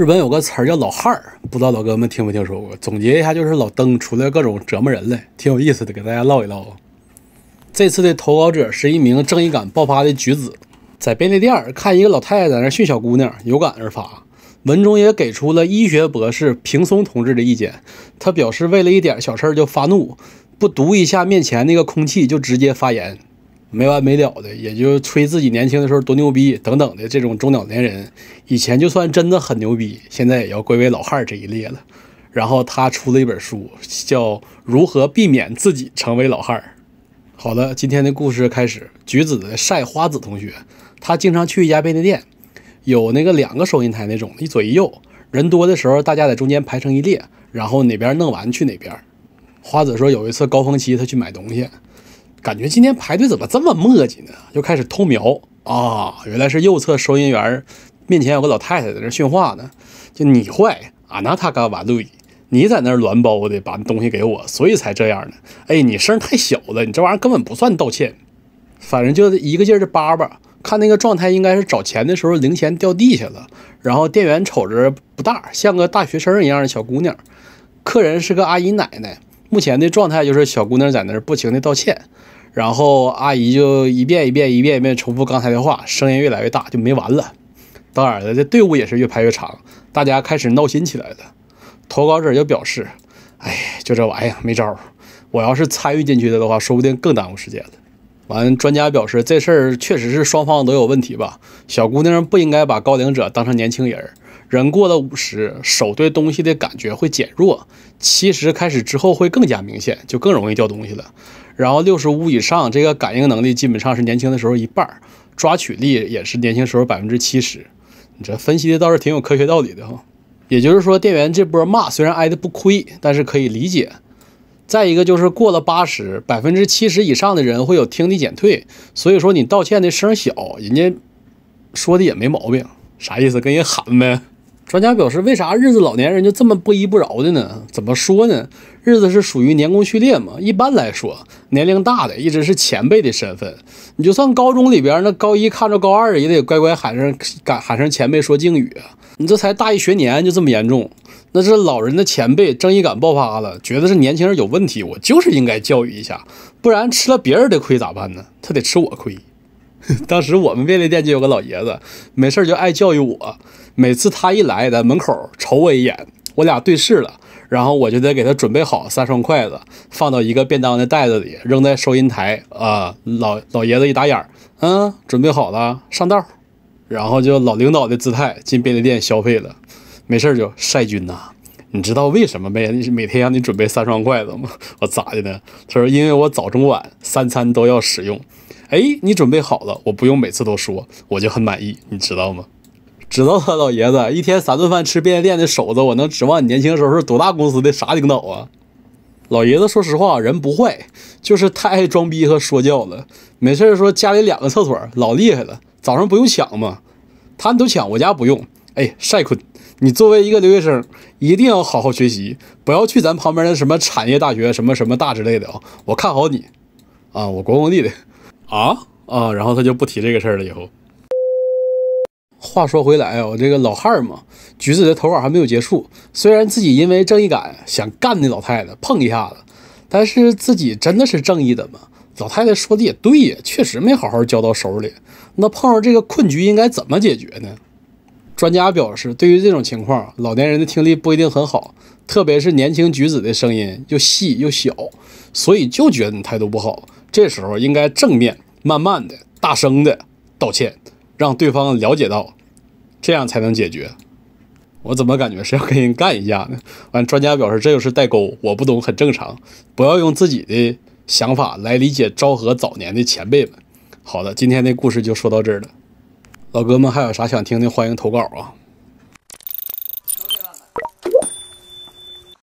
日本有个词儿叫老汉儿，不知道老哥们听没听说过。总结一下，就是老登出来各种折磨人了，挺有意思的，给大家唠一唠。这次的投稿者是一名正义感爆发的举子，在便利店看一个老太太在那训小姑娘，有感而发。文中也给出了医学博士平松同志的意见，他表示为了一点小事就发怒，不读一下面前那个空气就直接发言。没完没了的，也就吹自己年轻的时候多牛逼等等的这种中老年人，以前就算真的很牛逼，现在也要归为老汉这一列了。然后他出了一本书，叫《如何避免自己成为老汉》。好了，今天的故事开始。橘子的晒花子同学，他经常去一家便利店，有那个两个收银台那种，一左一右。人多的时候，大家在中间排成一列，然后哪边弄完去哪边。花子说有一次高峰期，他去买东西。感觉今天排队怎么这么磨叽呢？又开始偷瞄啊！原来是右侧收银员面前有个老太太在那训话呢，就你坏，啊拿他干完对，你在那儿乱包的，把东西给我，所以才这样的。哎，你声太小了，你这玩意儿根本不算道歉，反正就一个劲儿的叭叭。看那个状态，应该是找钱的时候零钱掉地下了，然后店员瞅着不大，像个大学生一样的小姑娘，客人是个阿姨奶奶。目前的状态就是小姑娘在那儿不停的道歉，然后阿姨就一遍一遍一遍一遍重复刚才的话，声音越来越大，就没完了。当然了，这队伍也是越排越长，大家开始闹心起来了。投稿者就表示：“哎，就这玩意儿没招儿，我要是参与进去的话，说不定更耽误时间了。”完，专家表示这事儿确实是双方都有问题吧。小姑娘不应该把高龄者当成年轻人人过了五十，手对东西的感觉会减弱，七十开始之后会更加明显，就更容易掉东西了。然后六十五以上，这个感应能力基本上是年轻的时候一半，抓取力也是年轻时候百分之七十。你这分析的倒是挺有科学道理的哈。也就是说，店员这波骂虽然挨的不亏，但是可以理解。再一个就是过了八十，百分之七十以上的人会有听力减退，所以说你道歉的声小，人家说的也没毛病，啥意思？跟人喊呗。专家表示，为啥日子老年人就这么不依不饶的呢？怎么说呢？日子是属于年功序列嘛。一般来说，年龄大的一直是前辈的身份。你就算高中里边，那高一看着高二也得乖乖喊上，敢喊上前辈说敬语啊。你这才大一学年就这么严重，那是老人的前辈，正义感爆发了，觉得是年轻人有问题，我就是应该教育一下，不然吃了别人的亏咋办呢？他得吃我亏。当时我们便利店就有个老爷子，没事儿就爱教育我。每次他一来，在门口瞅我一眼，我俩对视了，然后我就得给他准备好三双筷子，放到一个便当的袋子里，扔在收银台。啊，老老爷子一打眼儿，嗯，准备好了，上道。然后就老领导的姿态进便利店消费了。没事儿就晒君呐，你知道为什么每每天让你准备三双筷子吗？我咋的呢？他说，因为我早中晚三餐都要使用。哎，你准备好了，我不用每次都说，我就很满意，你知道吗？知道他老爷子一天三顿饭吃便利店的守着，我能指望你年轻时候是多大公司的啥领导啊？老爷子说实话，人不坏，就是太爱装逼和说教了。没事儿说家里两个厕所老厉害了，早上不用抢吗？他们都抢，我家不用。哎，赛坤，你作为一个留学生，一定要好好学习，不要去咱旁边的什么产业大学、什么什么大之类的啊！我看好你啊，我国公地的。啊啊！然后他就不提这个事儿了。以后，话说回来啊，我这个老汉儿嘛，橘子的投稿还没有结束。虽然自己因为正义感想干那老太太碰一下子，但是自己真的是正义的吗？老太太说的也对呀，确实没好好交到手里。那碰上这个困局应该怎么解决呢？专家表示，对于这种情况，老年人的听力不一定很好，特别是年轻橘子的声音又细又小，所以就觉得你态度不好。这时候应该正面、慢慢的大声的道歉，让对方了解到，这样才能解决。我怎么感觉是要跟人干一架呢？完，专家表示这就是代沟，我不懂很正常，不要用自己的想法来理解昭和早年的前辈们。好的，今天的故事就说到这儿了，老哥们还有啥想听的，欢迎投稿啊。